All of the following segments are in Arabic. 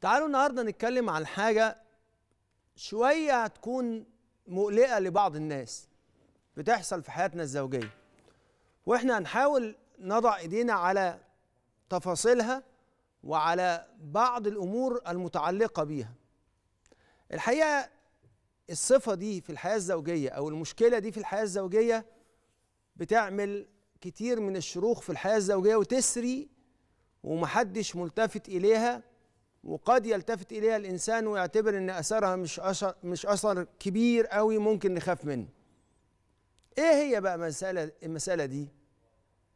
تعالوا النهارده نتكلم عن حاجه شويه هتكون مقلقه لبعض الناس بتحصل في حياتنا الزوجيه واحنا هنحاول نضع ايدينا على تفاصيلها وعلى بعض الامور المتعلقه بيها الحقيقه الصفه دي في الحياه الزوجيه او المشكله دي في الحياه الزوجيه بتعمل كتير من الشروخ في الحياه الزوجيه وتسري ومحدش ملتفت اليها وقد يلتفت اليها الانسان ويعتبر ان اثرها مش أثر مش اثر كبير قوي ممكن نخاف منه ايه هي بقى مسألة المسألة دي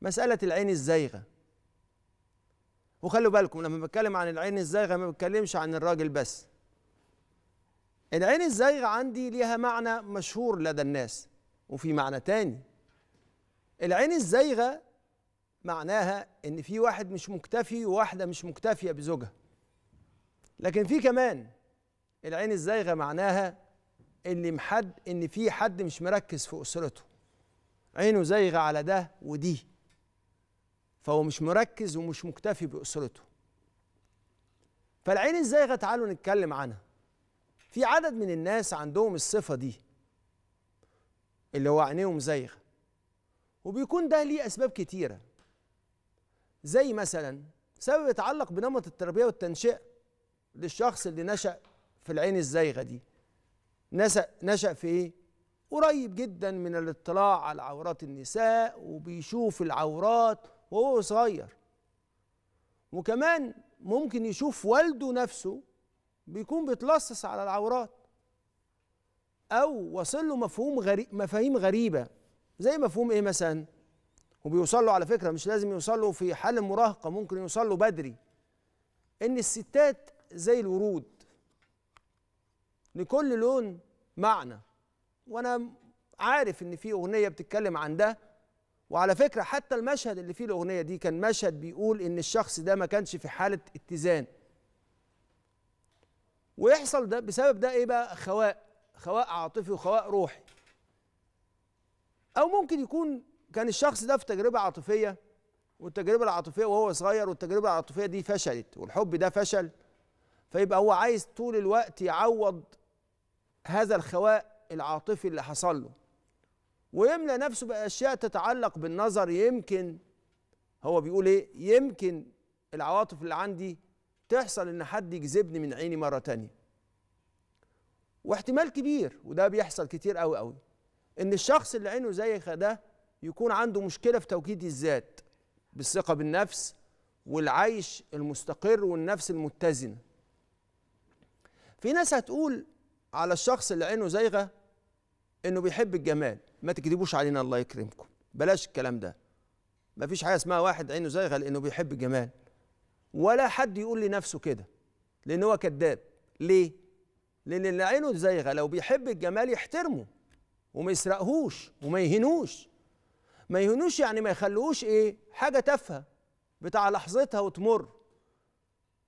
مسألة العين الزايغة وخلوا بالكم لما بتكلم عن العين الزايغة ما بتكلمش عن الراجل بس العين الزايغة عندي ليها معنى مشهور لدى الناس وفي معنى تاني العين الزايغة معناها ان في واحد مش مكتفي وواحدة مش مكتفية بزوجها لكن في كمان العين الزايغه معناها اللي محد ان في حد مش مركز في اسرته عينه زايغه على ده ودي فهو مش مركز ومش مكتفي باسرته فالعين الزايغه تعالوا نتكلم عنها في عدد من الناس عندهم الصفه دي اللي هو عينيهم زايغه وبيكون ده ليه اسباب كتيره زي مثلا سبب يتعلق بنمط التربيه والتنشئه للشخص اللي نشأ في العين الزايغة دي نشأ, نشأ في إيه؟ قريب جدا من الاطلاع على عورات النساء وبيشوف العورات وهو صغير وكمان ممكن يشوف والده نفسه بيكون بيتلصص على العورات او وصل له مفهوم غريب مفاهيم غريبه زي مفهوم ايه مثلا وبيوصل له على فكره مش لازم يوصل له في حال المراهقه ممكن يوصل له بدري ان الستات زي الورود لكل لون معنى وانا عارف ان في اغنيه بتتكلم عن ده وعلى فكره حتى المشهد اللي فيه الاغنيه دي كان مشهد بيقول ان الشخص ده ما كانش في حاله اتزان ويحصل ده بسبب ده ايه بقى خواء خواء عاطفي وخواء روحي او ممكن يكون كان الشخص ده في تجربه عاطفيه والتجربه العاطفيه وهو صغير والتجربه العاطفيه دي فشلت والحب ده فشل فيبقى هو عايز طول الوقت يعوض هذا الخواء العاطفي اللي حصل له ويملى نفسه باشياء تتعلق بالنظر يمكن هو بيقول ايه يمكن العواطف اللي عندي تحصل ان حد يجذبني من عيني مره تانية واحتمال كبير وده بيحصل كتير قوي قوي ان الشخص اللي عينه زي ده يكون عنده مشكله في توكيد الذات بالثقه بالنفس والعيش المستقر والنفس المتزنه في ناس هتقول على الشخص اللي عينه زيغه انه بيحب الجمال ما تكذبوش علينا الله يكرمكم بلاش الكلام ده ما فيش حاجه اسمها واحد عينه زيغه لانه بيحب الجمال ولا حد يقول لنفسه كده لان هو كذاب ليه لان اللي عينه زيغه لو بيحب الجمال يحترمه وما يسرقهوش وما يهنوش ما يهنوش يعني ما يخلوهوش ايه حاجه تافهه بتاع لحظتها وتمر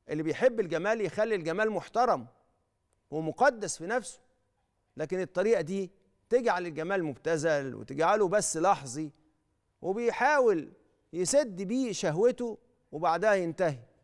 اللي بيحب الجمال يخلي الجمال محترم هو مقدس في نفسه لكن الطريقة دي تجعل الجمال مبتذل وتجعله بس لحظي وبيحاول يسد بيه شهوته وبعدها ينتهي